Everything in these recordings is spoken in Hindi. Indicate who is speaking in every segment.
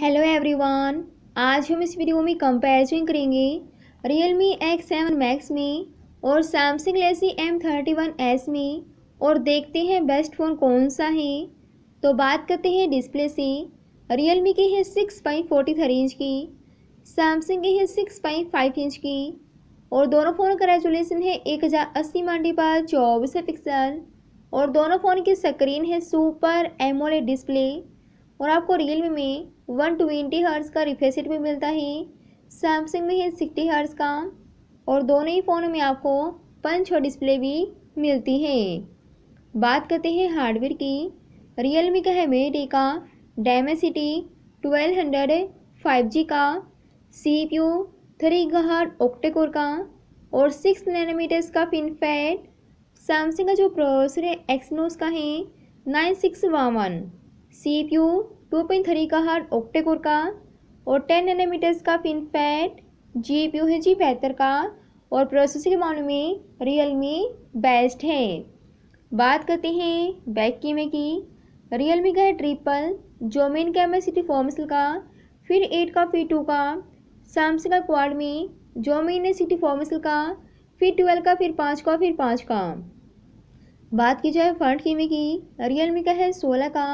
Speaker 1: हेलो एवरीवन आज हम इस वीडियो में कंपैरिजन करेंगे एक्स सेवन मैक्स में और Samsung M thirty one S में और देखते हैं बेस्ट फ़ोन कौन सा है तो बात करते हैं डिस्प्ले से Realme की है थ्री इंच की सैमसंग की है फाइव इंच की और दोनों फ़ोन का रेजोलेशन है एक हज़ार अस्सी मांडी पर चौबीस पिक्सल और दोनों फ़ोन की स्क्रीन है सुपर एमोलेड डिस्प्ले और आपको रियलमी में वन ट्वेंटी हर्ट्स का रिफ्रेश सेट भी मिलता है सैमसंग में है सिक्सटी हर्ट्स का और दोनों ही फ़ोनों में आपको पंच और डिस्प्ले भी मिलती है बात करते हैं हार्डवेयर की रियलमी का है मेरे का का city twelve hundred five G का सी पी यू थ्री गहार ओक्टेकोर का और सिक्स नैनोमीटर्स का फैट सैमसंग का जो प्रोसेसर है एक्सनोस का है nine six one C P U two point three का हार्ड ऑक्टेकोर का और टेन नैनोमीटर्स का फिनपैट जी पी यू है जी बेहतर का और प्रोसेसिंग के मामले में रियलमी बेस्ट है बात करते हैं बैक कैमरे की रियलमी का है ट्रिपल जो मेन कैमरा सिटी फॉर्मसल का फिर एट का फिर टू का सैमसंग का क्वाड में जो मेन है सिटी फॉर्मसल का फिर ट्वेल्व का फिर पाँच का फिर पाँच का बात की जाए फ्रंट कैमरे की रियलमी का है सोलह का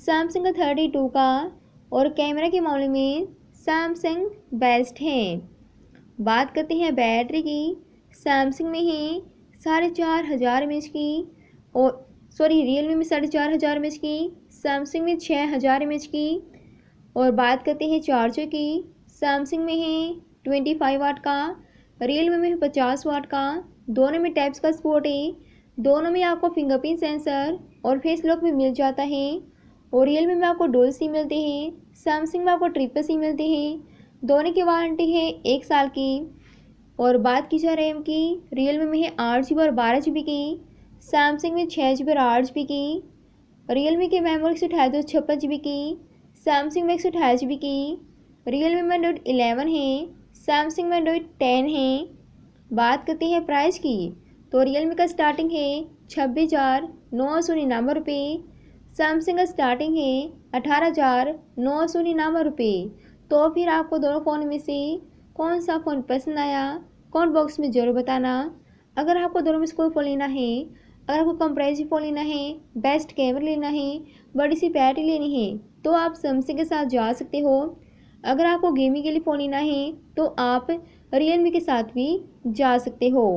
Speaker 1: सैमसंग थर्टी टू का और कैमरा के मामले में सैमसंग बेस्ट है बात करते हैं बैटरी की सैमसंग में है साढ़े चार हज़ार एम की और सॉरी रियलमी में साढ़े चार हज़ार एम की सैमसंग में छः हज़ार एम की और बात करते हैं चार्जर की सैमसंग में है ट्वेंटी फाइव वाट का रियलमी में है पचास वाट का दोनों में टैप्स का स्पोर्ट है दोनों में आपको फिंगरप्रिंट सेंसर और फेस लॉक भी मिल जाता है ओरियल में आपको डोल सी मिलती है सैमसंग में आपको ट्रिपल सी मिलती है दोनों की वारंटी है एक साल की और बात की जा रैम की रियल में है आठ जी और बारह जी बी की सैमसंग में छः जी और आठ जी की रियल मी की मेमोरी एक सौ अठाईस दो छप्पन जी बी की सैमसंग में एक सौ अठाईस जी बी की रियल मी में एंड्रॉइड इलेवन है सैमसंग में एंड्रॉइड टेन है बात करते हैं प्राइस की तो रियल मी का स्टार्टिंग है छब्बीस हज़ार नौ सौ निन्यानवे रुपये सैमसंग स्टार्टिंग है अठारह हज़ार नौ सौ निन्यानवे रुपये तो फिर आपको दोनों फ़ोन में से कौन सा फ़ोन पसंद आया कौन बॉक्स में ज़रूर बताना अगर आपको दोनों में से कोई फ़ोन लेना है अगर आपको कम प्राइस फ़ोन लेना है बेस्ट कैमरा लेना है बड़ी सी बैटरी लेनी है तो आप सैमसंग के साथ जा सकते हो अगर आपको गेमिंग के लिए फ़ोन लेना है तो आप रियलमी के साथ भी जा सकते हो